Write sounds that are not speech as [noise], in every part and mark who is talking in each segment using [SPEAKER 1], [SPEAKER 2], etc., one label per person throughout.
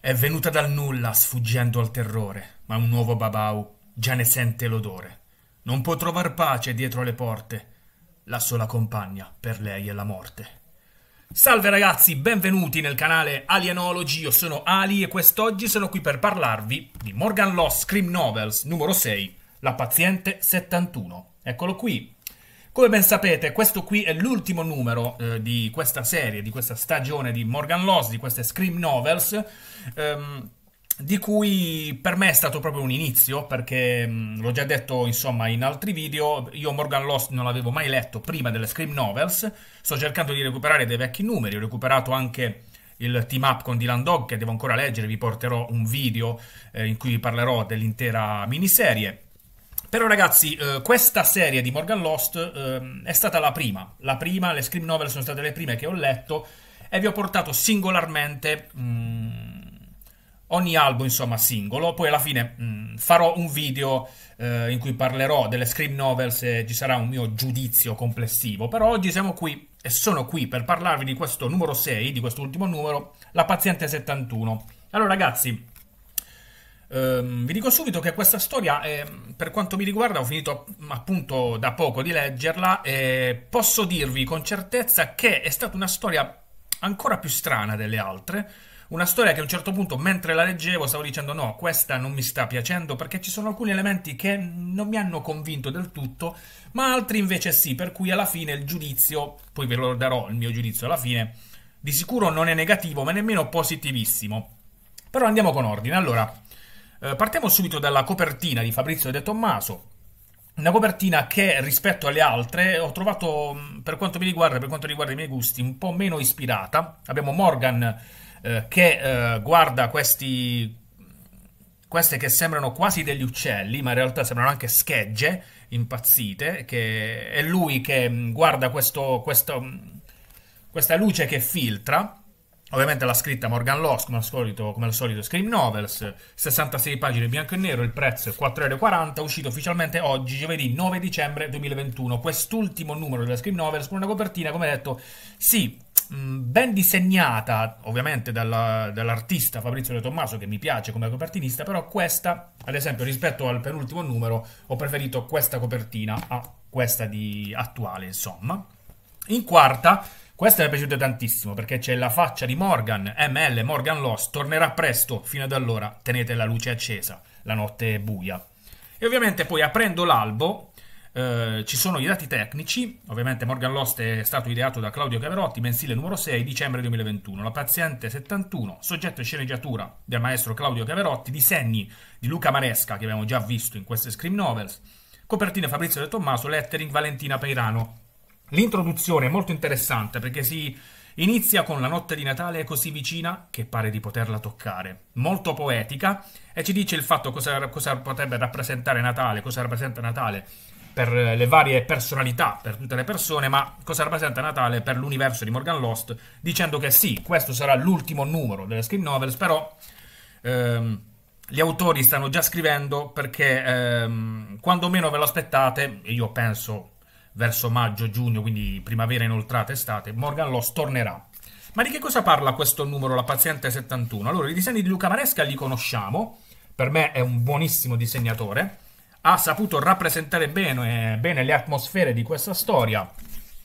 [SPEAKER 1] È venuta dal nulla, sfuggendo al terrore, ma un nuovo babau già ne sente l'odore. Non può trovar pace dietro le porte. La sola compagna per lei è la morte. Salve ragazzi, benvenuti nel canale Alienology, io sono Ali e quest'oggi sono qui per parlarvi di Morgan Lost Scream Novels numero 6, La paziente 71. Eccolo qui. Come ben sapete, questo qui è l'ultimo numero eh, di questa serie, di questa stagione di Morgan Lost, di queste Scream Novels. Ehm, di cui per me è stato proprio un inizio, perché mm, l'ho già detto insomma in altri video, io Morgan Lost non l'avevo mai letto prima delle Scream Novels, sto cercando di recuperare dei vecchi numeri, ho recuperato anche il team up con Dylan Dog che devo ancora leggere, vi porterò un video eh, in cui vi parlerò dell'intera miniserie. Però ragazzi, eh, questa serie di Morgan Lost eh, è stata la prima, la prima, le Scream Novel sono state le prime che ho letto e vi ho portato singolarmente... Mh, mm, ogni album, insomma, singolo. Poi alla fine mh, mm, farò un video eh, in cui parlerò delle Scream Novels e ci sarà un mio giudizio complessivo. Però oggi siamo qui e sono qui per parlarvi di questo numero 6, di quest'ultimo numero, La Paziente 71. Allora ragazzi, ehm, vi dico subito che questa storia, eh, per quanto mi riguarda, ho finito mm, appunto da poco di leggerla e posso dirvi con certezza che è stata una storia ancora più strana delle altre, una storia che a un certo punto, mentre la leggevo, stavo dicendo no, questa non mi sta piacendo perché ci sono alcuni elementi che non mi hanno convinto del tutto, ma altri invece sì, per cui alla fine il giudizio, poi ve lo darò il mio giudizio alla fine, di sicuro non è negativo, ma nemmeno positivissimo. Però andiamo con ordine. Allora, eh, partiamo subito dalla copertina di Fabrizio De Tommaso, una copertina che rispetto alle altre ho trovato, mm, per quanto mi riguarda, per quanto riguarda i miei gusti, un po' meno ispirata. Abbiamo Morgan eh, che eh, guarda questi, queste che sembrano quasi degli uccelli, ma in realtà sembrano anche schegge impazzite, che è lui che mm, guarda questo, questo, mm, questa luce che filtra. Ovviamente l'ha scritta Morgan Lost, come al solito, come al solito Scream Novels, 66 pagine bianco e nero, il prezzo è 4,40 euro, uscito ufficialmente oggi, giovedì 9 dicembre 2021. Quest'ultimo numero della Scream Novels con una copertina, come detto, sì, ben disegnata, ovviamente dalla, dall'artista Fabrizio De Tommaso, che mi piace come copertinista, però questa, ad esempio, rispetto al penultimo numero, ho preferito questa copertina a questa di attuale, insomma. In quarta, questa mi è piaciuta tantissimo perché c'è la faccia di Morgan, ML Morgan Lost, tornerà presto, fino ad allora tenete la luce accesa, la notte è buia. E ovviamente poi aprendo l'albo, eh, ci sono i dati tecnici, ovviamente Morgan Lost è stato ideato da Claudio Caverotti, mensile numero 6, dicembre 2021, la paziente 71, soggetto e sceneggiatura del maestro Claudio Caverotti, disegni di Luca Maresca che abbiamo già visto in queste Scream Novels, copertina Fabrizio De Tommaso, lettering Valentina Peirano. L'introduzione è molto interessante perché si... Inizia con la notte di Natale così vicina che pare di poterla toccare, molto poetica, e ci dice il fatto cosa, cosa potrebbe rappresentare Natale, cosa rappresenta Natale per le varie personalità, per tutte le persone, ma cosa rappresenta Natale per l'universo di Morgan Lost, dicendo che sì, questo sarà l'ultimo numero delle screen novels, però ehm, gli autori stanno già scrivendo perché ehm, quando meno ve lo aspettate, e io penso verso maggio, giugno, quindi primavera inoltrata, estate, Morgan Lost tornerà. Ma di che cosa parla questo numero, la paziente 71? Allora, i disegni di Luca Maresca li conosciamo, per me è un buonissimo disegnatore, ha saputo rappresentare bene, bene le atmosfere di questa storia,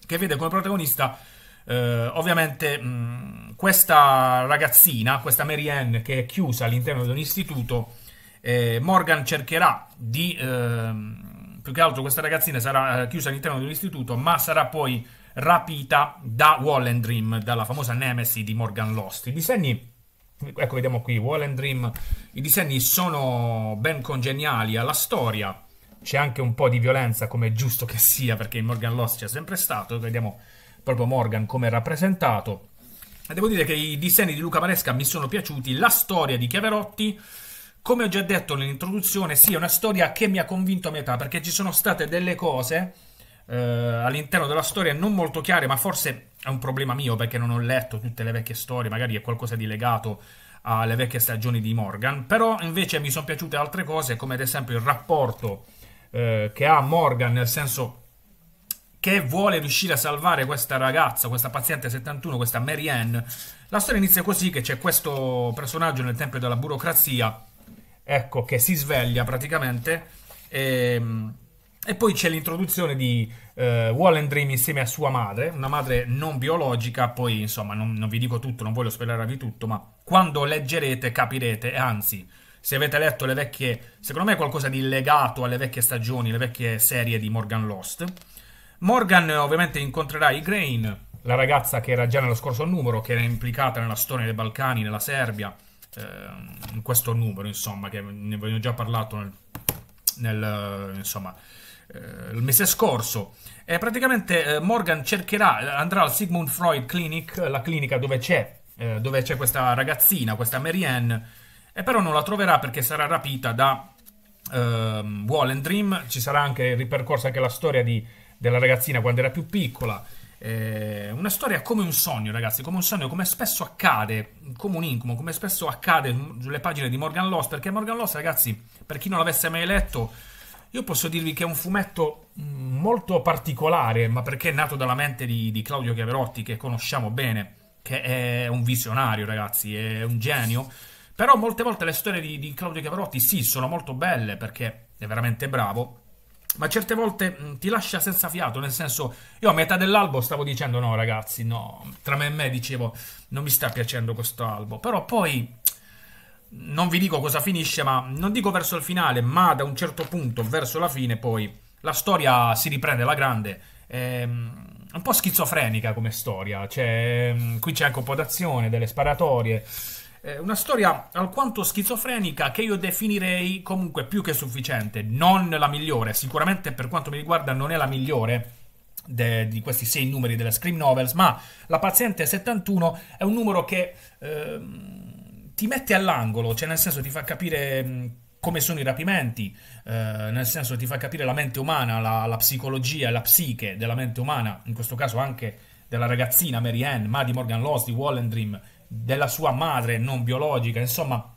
[SPEAKER 1] che vede come protagonista Uh, ovviamente mh, questa ragazzina, questa Mary Ann che è chiusa all'interno di un istituto, eh, Morgan cercherà di... Uh, più che altro questa ragazzina sarà eh, chiusa all'interno di un istituto, ma sarà poi rapita da Wall and Dream, dalla famosa Nemesi di Morgan Lost. I disegni ecco vediamo qui Wall and Dream i disegni sono ben congeniali alla storia c'è anche un po' di violenza come è giusto che sia perché in Morgan Lost c'è sempre stato vediamo proprio Morgan come è rappresentato e devo dire che i disegni di Luca Maresca mi sono piaciuti la storia di Chiaverotti come ho già detto nell'introduzione sì è una storia che mi ha convinto a metà perché ci sono state delle cose eh, all'interno della storia non molto chiare ma forse è un problema mio perché non ho letto tutte le vecchie storie, magari è qualcosa di legato alle vecchie stagioni di Morgan, però invece mi sono piaciute altre cose come ad esempio il rapporto eh, che ha Morgan, nel senso che vuole riuscire a salvare questa ragazza, questa paziente 71, questa Marianne. La storia inizia così che c'è questo personaggio nel tempio della burocrazia, ecco, che si sveglia praticamente e ehm, e poi c'è l'introduzione di eh, Dream insieme a sua madre, una madre non biologica, poi insomma non, non vi dico tutto, non voglio spoilerarvi tutto, ma quando leggerete capirete, anzi se avete letto le vecchie, secondo me è qualcosa di legato alle vecchie stagioni, le vecchie serie di Morgan Lost. Morgan ovviamente incontrerà Igraine, la ragazza che era già nello scorso numero, che era implicata nella storia dei Balcani, nella Serbia, eh, in questo numero insomma, che ne avevo già parlato nel, nel insomma eh, il mese scorso. E eh, praticamente eh, Morgan cercherà, andrà al Sigmund Freud Clinic, la clinica dove c'è, dove c'è questa ragazzina, questa Mary e però non la troverà perché sarà rapita da um, Wall Dream. Ci sarà anche ripercorsa anche la storia di, della ragazzina quando era più piccola. una storia come un sogno, ragazzi, come un sogno, come spesso accade, come un incubo, come spesso accade sulle pagine di Morgan Lost. perché Morgan Lost, ragazzi, per chi non l'avesse mai letto, io posso dirvi che è un fumetto mm, molto particolare, ma perché è nato dalla mente di, di Claudio Chiaverotti, che conosciamo bene, che è un visionario, ragazzi, è un genio. Però molte volte le storie di, di Claudio Chiaverotti, sì, sono molto belle perché è veramente bravo, ma certe volte mh, mm, ti lascia senza fiato, nel senso, io a metà dell'albo stavo dicendo no ragazzi, no, tra me e me dicevo non mi sta piacendo questo albo, però poi non vi dico cosa finisce, ma non dico verso il finale, ma da un certo punto verso la fine poi la storia si riprende alla grande. È ehm, un po' schizofrenica come storia, cioè, ehm, qui c'è anche un po' d'azione, delle sparatorie. Eh, una storia alquanto schizofrenica che io definirei comunque più che sufficiente, non la migliore, sicuramente per quanto mi riguarda non è la migliore, De, di questi sei numeri della Scream Novels, ma la paziente 71 è un numero che eh, ti mette all'angolo, cioè nel senso ti fa capire mm, come sono i rapimenti, eh, nel senso ti fa capire la mente umana, la, la psicologia, la psiche della mente umana, in questo caso anche della ragazzina Mary Ann, ma di Morgan Lost, di Wallendream, della sua madre non biologica, insomma,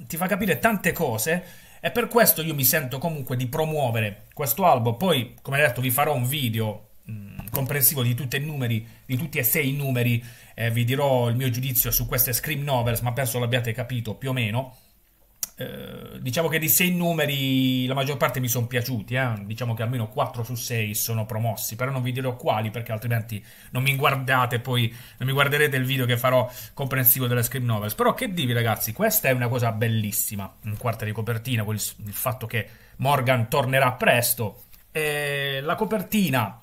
[SPEAKER 1] ti fa capire tante cose e per questo io mi sento comunque di promuovere questo album. Poi, come detto, vi farò un video comprensivo di tutti, numeri, di tutti e sei i numeri, eh, vi dirò il mio giudizio su queste scream novels, ma penso l'abbiate capito più o meno. Eh, diciamo che di sei numeri la maggior parte mi sono piaciuti, eh? diciamo che almeno 4 su 6 sono promossi, però non vi dirò quali perché altrimenti non mi guardate poi, non mi guarderete il video che farò comprensivo delle scream novels. Però che dirvi ragazzi, questa è una cosa bellissima, un quarto di copertina, il, fatto che Morgan tornerà presto, e eh, la copertina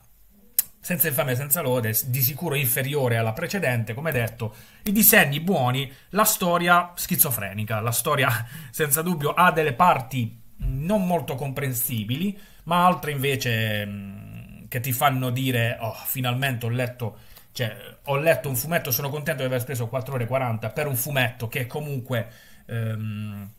[SPEAKER 1] senza infame, senza lode, di sicuro inferiore alla precedente, come detto, i disegni buoni, la storia schizofrenica, la storia [laughs] senza dubbio ha delle parti non molto comprensibili, ma altre invece che ti fanno dire, oh, finalmente ho letto, cioè, ho letto un fumetto, sono contento di aver speso 4 ore e 40 per un fumetto che comunque ehm,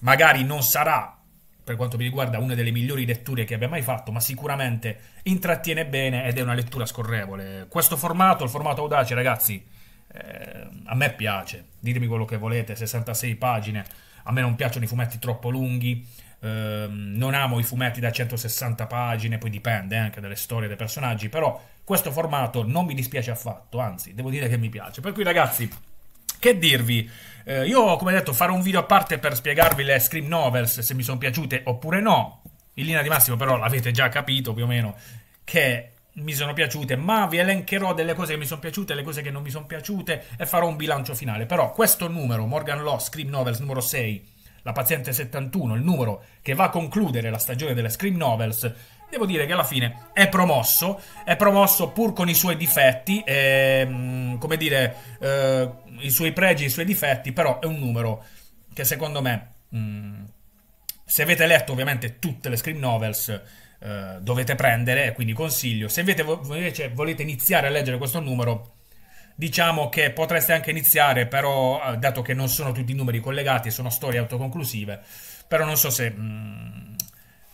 [SPEAKER 1] magari non sarà per quanto mi riguarda, una delle migliori letture che abbia mai fatto, ma sicuramente intrattiene bene ed è una lettura scorrevole. Questo formato, il formato audace, ragazzi, eh, a me piace. Ditemi quello che volete, 66 pagine. A me non piacciono i fumetti troppo lunghi, eh, non amo i fumetti da 160 pagine, poi dipende eh, anche dalle storie dei personaggi, però questo formato non mi dispiace affatto, anzi, devo dire che mi piace. Per cui ragazzi, che dirvi? Eh, io, come detto, farò un video a parte per spiegarvi le scream novels, se mi sono piaciute oppure no. In linea di massimo, però, l'avete già capito più o meno, che mi sono piaciute, ma vi elencherò delle cose che mi sono piaciute e le cose che non mi sono piaciute e farò un bilancio finale. Però questo numero, Morgan Law, Scream Novels numero 6, La paziente 71, il numero che va a concludere la stagione delle Scream Novels, devo dire che alla fine è promosso, è promosso pur con i suoi difetti, e, ehm, come dire... Eh, i suoi pregi e i suoi difetti, però è un numero che secondo me, mh, mm, se avete letto ovviamente tutte le screen novels, eh, dovete prendere, quindi consiglio. Se avete, invece volete iniziare a leggere questo numero, diciamo che potreste anche iniziare, però eh, dato che non sono tutti i numeri collegati, sono storie autoconclusive, però non so se... Mh, mm,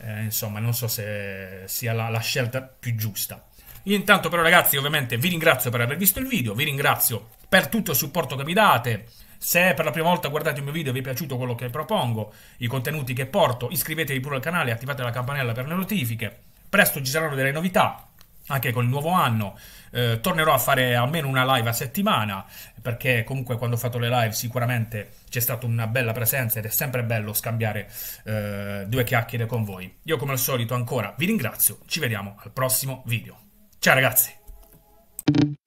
[SPEAKER 1] eh, insomma, non so se sia la, la scelta più giusta. intanto però ragazzi ovviamente vi ringrazio per aver visto il video, vi ringrazio per tutto il supporto che mi date. Se per la prima volta guardate il mio video e vi è piaciuto quello che propongo, i contenuti che porto, iscrivetevi pure al canale, e attivate la campanella per le notifiche. Presto ci saranno delle novità, anche con il nuovo anno eh, tornerò a fare almeno una live a settimana perché comunque quando ho fatto le live sicuramente c'è stata una bella presenza ed è sempre bello scambiare eh, due chiacchiere con voi io come al solito ancora vi ringrazio ci vediamo al prossimo video ciao ragazzi